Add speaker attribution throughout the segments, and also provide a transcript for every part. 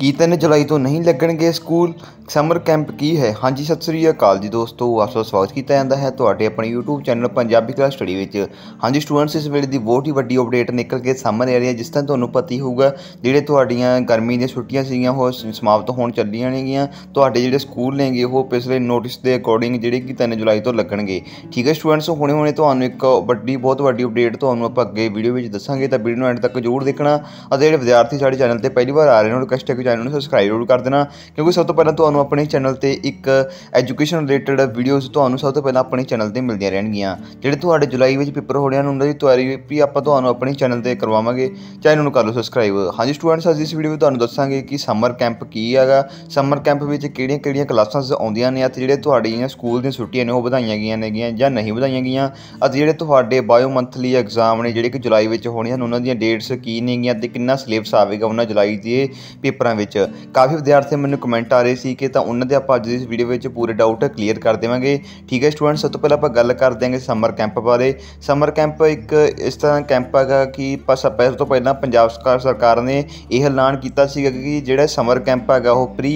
Speaker 1: ਕੀ 3 ਜੁਲਾਈ ਤੋਂ ਨਹੀਂ ਲੱਗਣਗੇ ਸਕੂਲ ਸਮਰ ਕੈਂਪ ਕੀ ਹੈ ਹਾਂਜੀ ਸਤਿ ਸ੍ਰੀ ਅਕਾਲ ਜੀ ਦੋਸਤੋ ਆਪ ਸਭ ਸਵਾਗਤ ਕੀਤਾ ਜਾਂਦਾ ਹੈ ਤੁਹਾਡੇ ਆਪਣੇ YouTube channel Punjabi class study ਵਿੱਚ ਹਾਂਜੀ ਸਟੂਡੈਂਟਸ ਇਸ ਵੇਲੇ ਦੀ ਬਹੁਤ ਹੀ ਵੱਡੀ ਅਪਡੇਟ ਨਿਕਲ ਕੇ ਸਾਹਮਣੇ ਆ ਰਹੀ ਹੈ ਜਿਸ ਤਰ੍ਹਾਂ ਤੁਹਾਨੂੰ ਪਤਾ ਹੀ ਹੋਊਗਾ ਜਿਹੜੇ ਤੁਹਾਡੀਆਂ ਗਰਮੀ ਦੀਆਂ ਛੁੱਟੀਆਂ ਸੀਗੀਆਂ ਉਹ ਸਮਾਪਤ ਹੋਣ ਚੱਲੀਆਂ ਨੇਗੀਆਂ ਤੁਹਾਡੇ ਜਿਹੜੇ ਸਕੂਲ ਨੇਗੇ ਉਹ ਪਿਛਲੇ ਨੋਟਿਸ ਦੇ ਅਕੋਰਡਿੰਗ ਜਿਹੜੇ ਕਿ 3 ਜੁਲਾਈ ਤੋਂ ਲੱਗਣਗੇ ਠੀਕ ਹੈ ਸਟੂਡੈਂਟਸ ਹੁਣੇ ਹੁਣੇ ਤੁਹਾਨੂੰ ਇੱਕ ਵੱਡੀ ਬਹੁਤ ਵੱਡੀ ਅਪਡੇਟ ਤੁਹਾਨੂੰ ਆਪਾਂ ਅੱਗੇ ਵੀਡੀਓ ਵਿੱਚ ਦੱਸਾਂਗੇ ਤਾਂ ਵੀਡੀਓ ਨੂੰ ਐਂਡ ਤੱਕ ਜ਼ਰੂਰ ਦੇਖਣਾ ਅਤੇ ਜਿਹੜੇ ਵਿਦਿਆਰਥੀ ਸਾਡੇ ਚੈਨਲ ਤੇ ਪਹਿਲੀ ਵਾਰ ਆ ਰਹੇ ਨੇ ਉਹਨਾਂ ਨੂੰ ਕਿ ਚੈਨਲ ਨੂੰ ਸਬਸਕ੍ਰਾਈਬ ਜ਼ਰੂਰ ਕਰ ਦੇਣਾ ਕਿਉਂਕਿ ਸਭ ਤੋਂ ਪਹਿਲਾਂ ਤੁਹਾਨੂੰ ਆਪਣੇ ਚੈਨਲ ਤੇ ਇੱਕ ਐਜੂਕੇਸ਼ਨ ਰਿਲੇਟਡ ਵੀਡੀਓਜ਼ ਤੁਹਾਨੂੰ ਸਭ ਤੋਂ ਪਹਿਲਾਂ ਆਪਣੇ ਚੈਨਲ ਤੇ ਮਿਲਦੀਆਂ ਰਹਿਣਗੀਆਂ ਜਿਹੜੇ ਤੁਹਾਡੇ ਜੁਲਾਈ ਵਿੱਚ ਪੇਪਰ ਹੋਣੇ ਹਨ ਉਹਨਾਂ ਦੀ ਤਿਆਰੀ ਵੀ ਆਪਾਂ ਤੁਹਾਨੂੰ ਆਪਣੇ ਚੈਨਲ ਤੇ ਕਰਵਾਵਾਂਗੇ ਚੈਨਲ ਨੂੰ ਕਰ ਲਓ ਸਬਸਕ੍ਰਾਈਬ ਹਾਂਜੀ ਸਟੂਡੈਂਟਸ ਅੱਜ ਇਸ ਵੀਡੀਓ ਵਿੱਚ ਤੁਹਾਨੂੰ ਦੱਸਾਂਗੇ ਕਿ ਸਮਰ ਕੈਂਪ ਕੀ ਹੈਗਾ ਸਮਰ ਕੈਂਪ ਵਿੱਚ ਕਿਹੜੀਆਂ-ਕਿਹੜੀਆਂ ਕਲਾਸਾਂ ਆਉਂਦੀਆਂ ਨੇ ਅਤੇ ਜਿਹੜੇ ਤੁਹਾਡੀਆਂ ਸਕੂਲ ਦੀਆਂ ਛੁੱਟੀਆਂ ਨੇ ਉਹ ਵਧਾਈਆਂ ਗਈਆਂ ਨੇਗੀਆਂ ਜਾਂ ਨਹੀਂ ਵਧਾਈਆਂ ਗਈਆਂ ਅਤੇ ਜਿਹੜੇ ਤੁਹਾਡੇ ਬਾਇਓ ਮੰਥਲੀ ਐਗਜ਼ਾਮ ਨੇ ਜਿਹੜੇ ਕਿ ਜੁਲਾਈ ਵਿੱਚ ਹੋਣੇ ਹਨ ਉਹਨਾਂ ਦੀਆਂ ਡੇਟਸ ਕੀ ਨੇਗੀਆਂ ਤੇ ਕਿੰਨਾ ਸਿਲੇਬਸ ਆਵੇਗਾ ਉਹਨਾਂ ਜੁਲਾਈ ਦੇ ਪੇਪਰਾਂ ਵਿੱਚ ਕਾਫੀ ਵਿਦਿਆਰਥੀ ਮੈਨੂੰ ਕਮੈਂਟ ਆ ਰਹੇ ਸੀ ਕਿ ਤਾਂ ਉਹਨਾਂ ਦੇ ਆਪਾਂ ਅੱਜ ਦੀ ਇਸ ਵੀਡੀਓ ਵਿੱਚ ਪੂਰੇ ਡਾਊਟ ਕਲੀਅਰ ਕਰ ਦੇਵਾਂਗੇ ਠੀਕ ਹੈ ਸਟੂਡੈਂਟਸ ਸਭ ਤੋਂ ਪਹਿਲਾਂ ਆਪਾਂ ਗੱਲ ਕਰ ਦਿਆਂਗੇ ਸਮਰ ਕੈਂਪ ਬਾਰੇ ਸਮਰ ਕੈਂਪ ਇੱਕ ਇਸ ਤਰ੍ਹਾਂ ਕੈਂਪ ਹੈਗਾ ਕਿ ਸਭ ਤੋਂ ਪਹਿਲਾਂ ਪੰਜਾਬ ਸਰਕਾਰ ਨੇ ਇਹ ਐਲਾਨ ਕੀਤਾ ਸੀਗਾ ਕਿ ਜਿਹੜਾ ਸਮਰ ਕੈਂਪ ਹੈਗਾ ਉਹ ਪ੍ਰੀ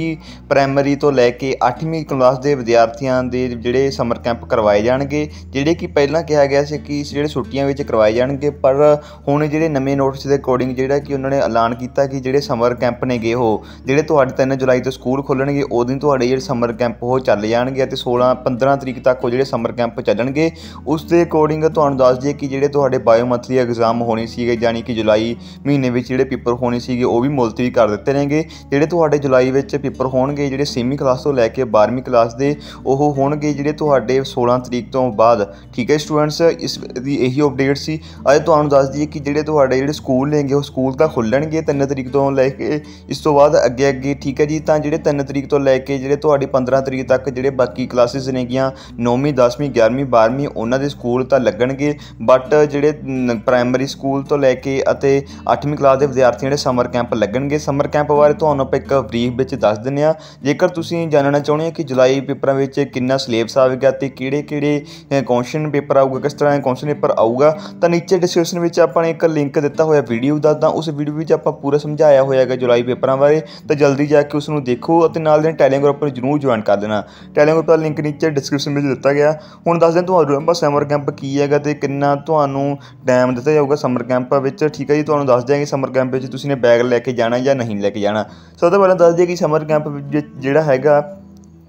Speaker 1: ਪ੍ਰਾਇਮਰੀ ਤੋਂ ਲੈ ਕੇ 8ਵੀਂ ਕਲਾਸ ਦੇ ਵਿਦਿਆਰਥੀਆਂ ਦੇ ਜਿਹੜੇ ਸਮਰ ਕੈਂਪ ਕਰਵਾਏ ਜਾਣਗੇ ਜਿਹੜੇ ਕਿ ਪਹਿਲਾਂ ਕਿਹਾ ਗਿਆ ਸੀ ਕਿ ਜਿਹੜੇ ਛੁੱਟੀਆਂ ਵਿੱਚ ਕਰਵਾਏ ਜਾਣਗੇ ਪਰ ਹੁਣ ਜਿਹੜੇ ਨਵੇਂ ਨੋਟਿਸ ਦੇ ਅਕੋਰਡਿੰਗ ਜਿਹੜਾ ਕਿ ਉਹਨਾਂ ਨੇ ਐਲਾਨ ਕੀਤਾ ਕਿ ਜਿਹੜੇ ਸਮਰ ਕੈਂਪ ਨੇਗੇ ਉਹ ਜਿਹੜੇ ਤੁਹਾਡੇ 3 ਜੁਲਾਈ ਤੋਂ ਸਕੂਲ ਖੋਲਣਗੇ ਉਹ ਦਿਨ ਤੁਹਾਡੇ ਜਿਹੜੇ ਸਮਰ ਕੈਂਪ ਉਹ ਚੱਲ ਜਾਣਗੇ ਅਤੇ 16 15 ਤਰੀਕ ਤੱਕ ਉਹ ਜਿਹੜੇ ਸਮਰ ਕੈਂਪ ਚੱਲਣਗੇ ਉਸ ਦੇ ਅਕੋਰਡਿੰਗ ਤੁਹਾਨੂੰ ਦੱਸ ਦਈਏ ਕਿ ਜਿਹੜੇ ਤੁਹਾਡੇ ਬਾਇਓ ਮੰਥਲੀ ਐਗਜ਼ਾਮ ਹੋਣੇ ਸੀਗੇ ਯਾਨੀ ਕਿ ਜੁਲਾਈ ਮਹੀਨੇ ਵਿੱਚ ਜਿਹੜੇ ਪੇਪਰ ਹੋਣੇ ਸੀਗੇ ਉਹ ਵੀ ਮੁਲਤਵੀ ਕਰ ਦਿੱਤੇ ਰਹਿਣਗੇ ਜਿਹੜੇ ਤੁਹਾਡੇ ਜੁਲਾਈ ਵਿੱਚ ਪੇਪਰ ਹੋਣਗੇ ਜਿਹੜੇ ਸੈਮੀ ਕਲਾਸ ਤੋਂ ਲੈ ਕੇ 12ਵੀਂ ਕਲਾਸ ਦੇ ਉਹ ਹੋਣਗੇ ਜਿਹੜੇ ਤੁਹਾਡੇ 16 ਤਰੀਕ ਤੋਂ ਬਾਅਦ ਠੀਕ ਹੈ ਸਟੂਡੈਂਟਸ ਇਸ ਦੀ ਇਹੀ ਅਪਡੇਟ ਸੀ ਅੱਜ ਤੁਹਾਨੂੰ ਦੱਸ ਦਈਏ ਕਿ ਜਿਹੜੇ ਤੁਹਾਡੇ ਜਿਹੜੇ ਸਕੂਲ ਲੈਣਗੇ ਉਹ ਸਕੂਲ ਤਾਂ ਖੁੱਲਣਗੇ 3 ਤਰੀਕ ਤੋਂ ਲੈ ਕੇ ਇਸ ਤੋਂ ਬਾਅਦ ਅੱਗੇ ਅੱਗੇ ਠੀਕ ਹੈ ਜੀ ਤਾਂ ਜਿਹੜੇ 3 ਤਰੀਕ ਤੋਂ ਲੈ ਕੇ ਜਿਹੜੇ ਤੁਹਾਡੀ 15 ਤਰੀਕ ਤੱਕ ਜਿਹੜੇ ਬਾਕੀ ਕਲਾਸਿਸ ਨੇਗੀਆਂ 9ਵੀਂ 10ਵੀਂ 11ਵੀਂ 12ਵੀਂ ਉਹਨਾਂ ਦੇ ਸਕੂਲ ਤਾਂ ਲੱਗਣਗੇ ਬਟ ਜਿਹੜੇ ਪ੍ਰਾਇਮਰੀ ਸਕੂਲ ਤੋਂ ਲੈ ਕੇ ਅਤੇ 8ਵੀਂ ਕਲਾਸ ਦੇ ਵਿਦਿਆਰਥੀ ਜਿਹੜੇ ਸਮਰ ਕੈਂਪ ਲੱਗਣਗੇ ਸਮਰ ਕੈਂਪ ਬਾਰੇ ਤੁਹਾਨੂੰ ਆਪਾਂ ਇੱਕ ਬਰੀਫ ਵਿੱਚ ਦੱਸ ਦਿੰਨੇ ਆ ਜੇਕਰ ਤੁਸੀਂ ਜਾਣਨਾ ਚਾਹੁੰਦੇ ਹੋ ਕਿ ਜੁਲਾਈ ਪੇਪਰਾਂ ਵਿੱਚ ਕਿੰਨਾ ਸਿਲੇਬਸ ਆਵੇਗਾ ਤੇ ਕਿਹੜੇ-ਕਿਹੜੇ ਕੁਐਸਚਨ ਪੇਪਰ ਆਊਗਾ ਕਿਸ ਤਰ੍ਹਾਂ ਦਾ ਕੁਐਸਚਨ ਪੇਪਰ ਆਊਗਾ ਤਾਂ ਨੀਚੇ ਡਿਸਕ੍ਰਿਪਸ਼ਨ ਵਿੱਚ ਆਪਾਂ ਨੇ ਇੱਕ ਲਿੰਕ ਦਿੱਤਾ ਹੋਇਆ ਵੀਡੀਓ ਦਾ ਤਾਂ ਉਸ ਵੀਡੀਓ ਵਿੱਚ ਆਪਾਂ ਪੂਰਾ ਸਮਝਾਇਆ ਹੋਇਆ ਹੈਗਾ ਜੁਲਾਈ ਪੇਪਰਾਂ ਬਾਰੇ ਹੋਵੇ ਤਾਂ ਜਲਦੀ ਜਾ ਕੇ ਉਸ ਨੂੰ ਦੇਖੋ ਅਤੇ ਨਾਲ ਦੇ ਟੈਲੀਗ੍ਰਾਮ ਗਰੁੱਪ ਨੂੰ ਜਰੂਰ ਜੁਆਇਨ ਕਰ ਦੇਣਾ ਟੈਲੀਗ੍ਰਾਮ ਦਾ ਲਿੰਕ ਨੀਚੇ ਡਿਸਕ੍ਰਿਪਸ਼ਨ ਵਿੱਚ ਦਿੱਤਾ ਗਿਆ ਹੁਣ ਦੱਸ ਦਿਆਂ ਤੁਹਾਨੂੰ ਅੰਬਾ ਸਮਰ ਕੈਂਪ ਕੀ ਹੈਗਾ ਤੇ ਕਿੰਨਾ ਤੁਹਾਨੂੰ ਟਾਈਮ ਦਿੱਤਾ ਜਾਊਗਾ ਸਮਰ ਕੈਂਪ ਵਿੱਚ ਠੀਕ ਹੈ ਜੀ ਤੁਹਾਨੂੰ ਦੱਸ ਦਿਆਂਗੇ ਸਮਰ ਕੈਂਪ ਵਿੱਚ ਤੁਸੀਂ ਨੇ ਬੈਗ ਲੈ ਕੇ ਜਾਣਾ ਜਾਂ ਨਹੀਂ ਲੈ ਕੇ ਜਾਣਾ ਸਭ ਤੋਂ ਪਹਿਲਾਂ ਦੱਸ ਦਈਏ ਕਿ ਸਮਰ ਕੈਂਪ ਜਿਹੜਾ ਹੈਗਾ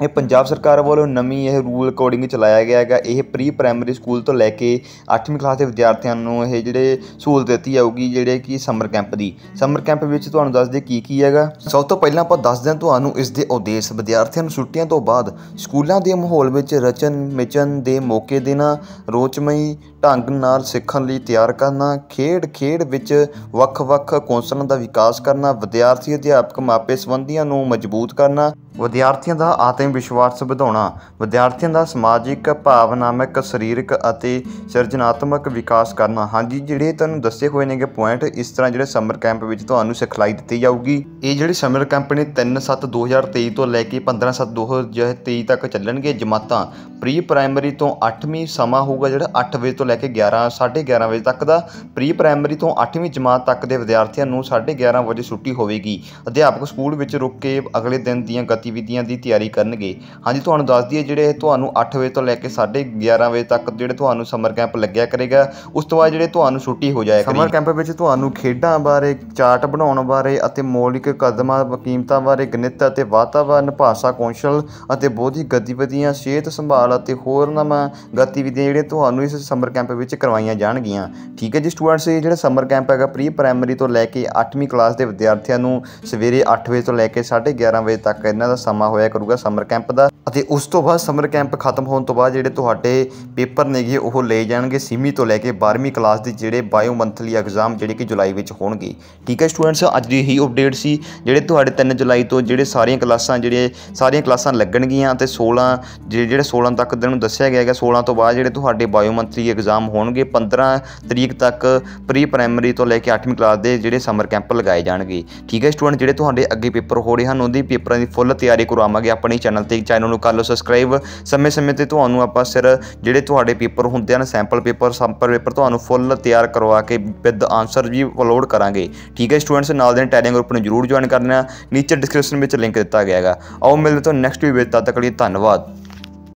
Speaker 1: ਇਹ ਪੰਜਾਬ ਸਰਕਾਰ ਵੱਲੋਂ ਨਵੀਂ ਇਹ ਰੂਲ ਅਕੋਰਡਿੰਗ ਚਲਾਇਆ ਗਿਆ ਹੈਗਾ ਇਹ ਪ੍ਰੀ ਪ੍ਰਾਇਮਰੀ ਸਕੂਲ ਤੋਂ ਲੈ ਕੇ 8ਵੀਂ ਕਲਾਸ ਦੇ ਵਿਦਿਆਰਥੀਆਂ ਨੂੰ ਇਹ ਜਿਹੜੇ ਸਹੂਲਤ ਦਿੱਤੀ ਜਾਊਗੀ ਜਿਹੜੇ ਕਿ ਸਮਰ ਕੈਂਪ ਦੀ ਸਮਰ ਕੈਂਪ ਵਿੱਚ ਤੁਹਾਨੂੰ ਦੱਸਦੇ ਕੀ ਕੀ ਹੈਗਾ ਸਭ ਤੋਂ ਪਹਿਲਾਂ ਆਪਾਂ ਦੱਸ ਦਿਆਂ ਤੁਹਾਨੂੰ ਇਸ ਦੇ ਉਦੇਸ਼ ਵਿਦਿਆਰਥੀਆਂ ਨੂੰ ਛੁੱਟੀਆਂ ਤੋਂ ਬਾਅਦ ਸਕੂਲਾਂ ਦੇ ਮਾਹੌਲ ਵਿੱਚ ਰਚਨ ਮਿਚਨ ਦੇ ਮੌਕੇ ਦੇਣਾ ਰੋਚਮਈ ਢੰਗ ਨਾਲ ਸਿੱਖਣ ਲਈ ਤਿਆਰ ਕਰਨਾ ਖੇਡ ਖੇਡ ਵਿੱਚ ਵੱਖ-ਵੱਖ ਕੌਂਸਲਾਂ ਦਾ ਵਿਕਾਸ ਕਰਨਾ ਵਿਦਿਆਰਥੀ ਅਧਿਆਪਕ ਮਾਪੇ ਸੰਬੰਧੀਆਂ ਨੂੰ ਮਜ਼ਬੂਤ ਕਰਨਾ ਵਿਦਿਆਰਥੀਆਂ ਦਾ ਆਤ ਆਤਮ ਵਿਸ਼ਵਾਸ ਵਧਾਉਣਾ ਵਿਦਿਆਰਥੀਆਂ ਦਾ ਸਮਾਜਿਕ ਭਾਵਨਾਤਮਕ ਸਰੀਰਕ ਅਤੇ ਸਿਰਜਣਾਤਮਕ ਵਿਕਾਸ ਕਰਨਾ ਹਾਂਜੀ ਜਿਹੜੇ ਤੁਹਾਨੂੰ ਦੱਸੇ ਹੋਏ ਨੇਗੇ ਪੁਆਇੰਟ ਇਸ ਤਰ੍ਹਾਂ ਜਿਹੜੇ ਸਮਰ ਕੈਂਪ ਵਿੱਚ ਤੁਹਾਨੂੰ ਸਿਖਲਾਈ ਦਿੱਤੀ ਜਾਊਗੀ ਇਹ ਜਿਹੜੇ ਸਮਰ ਕੈਂਪ ਨੇ 3/7/2023 ਤੋਂ ਲੈ ਕੇ 15/7/2023 ਤੱਕ ਚੱਲਣਗੇ ਜਮਾਤਾਂ ਪ੍ਰੀ ਪ੍ਰਾਇਮਰੀ ਤੋਂ 8ਵੀਂ ਸਮਾਂ ਹੋਊਗਾ ਜਿਹੜਾ 8 ਵਜੇ ਤੋਂ ਲੈ ਕੇ 11 11:30 ਵਜੇ ਤੱਕ ਦਾ ਪ੍ਰੀ ਪ੍ਰਾਇਮਰੀ ਤੋਂ 8ਵੀਂ ਜਮਾਤ ਤੱਕ ਦੇ ਵਿਦਿਆਰਥੀਆਂ ਨੂੰ 11:30 ਵਜੇ ਛੁੱਟੀ ਹੋਵੇਗੀ ਅਧਿਆਪਕ ਸਕੂਲ ਵਿੱਚ ਰੁਕ ਕੇ ਅਗਲੇ ਦਿਨ ਦੀਆਂ ਗਤੀਵਿਧੀਆਂ ਦੀ ਤਿਆਰੀ ਕਰਨ ਕਰਨਗੇ ਹਾਂਜੀ ਤੁਹਾਨੂੰ ਦੱਸ ਦਈਏ ਜਿਹੜੇ ਤੁਹਾਨੂੰ 8 ਵਜੇ ਤੋਂ ਲੈ ਕੇ 11:30 ਵਜੇ ਤੱਕ ਜਿਹੜੇ ਤੁਹਾਨੂੰ ਸਮਰ ਕੈਂਪ ਲੱਗਿਆ ਕਰੇਗਾ ਉਸ ਤੋਂ ਬਾਅਦ ਜਿਹੜੇ ਤੁਹਾਨੂੰ ਛੁੱਟੀ ਹੋ ਜਾਏਗੀ ਸਮਰ ਕੈਂਪ ਵਿੱਚ ਤੁਹਾਨੂੰ ਖੇਡਾਂ ਬਾਰੇ ਚਾਰਟ ਬਣਾਉਣ ਬਾਰੇ ਅਤੇ ਮੌਲਿਕ ਕਦਮਾਂ ਕੀਮਤਾਂ ਬਾਰੇ ਗਣਿਤ ਅਤੇ ਵਾਤਾਵਰਣ ਭਾਸ਼ਾ ਕੌਸ਼ਲ ਅਤੇ ਬੋਧੀ ਗਤੀਵਿਧੀਆਂ ਸਿਹਤ ਸੰਭਾਲ ਅਤੇ ਹੋਰ ਨਵਾਂ ਗਤੀਵਿਧੀਆਂ ਜਿਹੜੇ ਤੁਹਾਨੂੰ ਇਸ ਸਮਰ ਕੈਂਪ ਵਿੱਚ ਕਰਵਾਈਆਂ ਜਾਣਗੀਆਂ ਠੀਕ ਹੈ ਜੀ ਸਟੂਡੈਂਟਸ ਇਹ ਜਿਹੜਾ ਸਮਰ ਕੈਂਪ ਹੈਗਾ ਪ੍ਰੀ ਪ੍ਰਾਇਮਰੀ ਤੋਂ ਲੈ ਕੇ 8ਵੀਂ ਕਲਾਸ ਦੇ ਵਿਦਿਆਰਥੀਆਂ ਨੂੰ ਸਵੇਰੇ 8 ਵਜੇ ਤੋਂ ਲੈ ਕੇ 11:30 ਵਜੇ ਤੱਕ ਇਹਨਾਂ ਦਾ ਸਮਾਂ ਹੋਇਆ ਕਰੂਗਾ ਸਮਰ ਸਮਰ ਕੈਂਪ ਦਾ ਅਤੇ ਉਸ ਤੋਂ ਬਾਅਦ ਸਮਰ ਕੈਂਪ ਖਤਮ ਹੋਣ ਤੋਂ ਬਾਅਦ ਜਿਹੜੇ ਤੁਹਾਡੇ ਪੇਪਰ ਨੇਗੇ ਉਹ ਲਏ ਜਾਣਗੇ ਸੀਮੀ ਤੋਂ ਲੈ ਕੇ 12ਵੀਂ ਕਲਾਸ ਦੇ ਜਿਹੜੇ ਬਾਇਓ ਮੰਥਲੀ ਐਗਜ਼ਾਮ ਜਿਹੜੇ ਕਿ ਜੁਲਾਈ ਵਿੱਚ ਹੋਣਗੇ ਠੀਕ ਹੈ ਸਟੂਡੈਂਟਸ ਅੱਜ ਦੀ ਹੀ ਅਪਡੇਟ ਸੀ ਜਿਹੜੇ ਤੁਹਾਡੇ 3 ਜੁਲਾਈ ਤੋਂ ਜਿਹੜੇ ਸਾਰੀਆਂ ਕਲਾਸਾਂ ਜਿਹੜੇ ਸਾਰੀਆਂ ਕਲਾਸਾਂ ਲੱਗਣਗੀਆਂ ਤੇ 16 ਜਿਹੜੇ 16 ਤੱਕ ਦਿਨ ਨੂੰ ਦੱਸਿਆ ਗਿਆ ਹੈਗਾ 16 ਤੋਂ ਬਾਅਦ ਜਿਹੜੇ ਤੁਹਾਡੇ ਬਾਇਓ ਮੰਥਲੀ ਐਗਜ਼ਾਮ ਹੋਣਗੇ 15 ਤਰੀਕ ਤੱਕ ਪ੍ਰੀ ਪ੍ਰਾਇਮਰੀ ਤੋਂ ਲੈ ਕੇ 8ਵੀਂ ਕਲਾਸ ਦੇ ਜਿਹੜੇ ਸਮਰ ਕੈਂਪ ਲਗਾਏ ਜਾਣਗੇ ਠੀਕ ਹੈ ਸਟੂਡੈਂਟ ਜਿਹੜੇ ਤੁਹਾਡੇ ਅੱਗੇ ਪੇਪਰ ਹੋ ਰਹੇ ਹਨ ਉਹਦੀ ਪੇਪਰਾਂ ਦੀ ਫੁੱਲ ਤਿਆਰੀ ਕਰਵਾਵਾਂਗੇ ਆਪਣੀ ਚੈਨਲ ਚੈਨਲ ਤੇ ਚੈਨਲ ਨੂੰ ਕਰ ਲਓ ਸਬਸਕ੍ਰਾਈਬ ਸਮੇਂ-ਸਮੇਂ ਤੇ ਤੁਹਾਨੂੰ ਆਪਾਂ ਸਿਰ ਜਿਹੜੇ ਤੁਹਾਡੇ ਪੇਪਰ ਹੁੰਦੇ ਹਨ ਸੈਂਪਲ ਪੇਪਰ ਸੰਪਰ ਪੇਪਰ ਤੁਹਾਨੂੰ ਫੁੱਲ ਤਿਆਰ ਕਰਵਾ ਕੇ ਵਿਦ ਆਨਸਰ ਵੀ ਅਪਲੋਡ ਕਰਾਂਗੇ ਠੀਕ ਹੈ ਸਟੂਡੈਂਟਸ ਨਾਲ ਦੇ ਟੈਲਿੰਗ ਗਰੁੱਪ ਨੂੰ ਜਰੂਰ ਜੁਆਇਨ ਕਰਨਾ ਨੀਚੇ ਡਿਸਕ੍ਰਿਪਸ਼ਨ ਵਿੱਚ ਲਿੰਕ ਦਿੱਤਾ ਗਿਆ ਹੈਗਾ ਆਓ ਮਿਲਦੇ ਤੁਹਾਨੂੰ ਨੈਕਸਟ ਵੀਡੀਓ ਤਦ ਤੱਕ ਲਈ ਧੰਨਵਾਦ